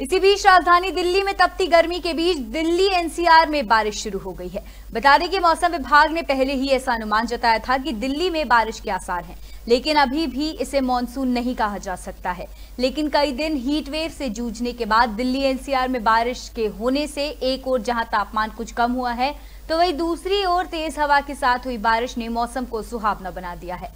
इसी बीच राजधानी दिल्ली में तपती गर्मी के बीच दिल्ली एनसीआर में बारिश शुरू हो गई है बता दें कि मौसम विभाग ने पहले ही ऐसा अनुमान जताया था कि दिल्ली में बारिश के आसार हैं लेकिन अभी भी इसे मानसून नहीं कहा जा सकता है लेकिन कई दिन हीट वेव से जूझने के बाद दिल्ली एनसीआर में बारिश के होने से एक ओर जहां तापमान कुछ कम हुआ है तो वही दूसरी ओर तेज हवा के साथ हुई बारिश ने मौसम को सुहावना बना दिया है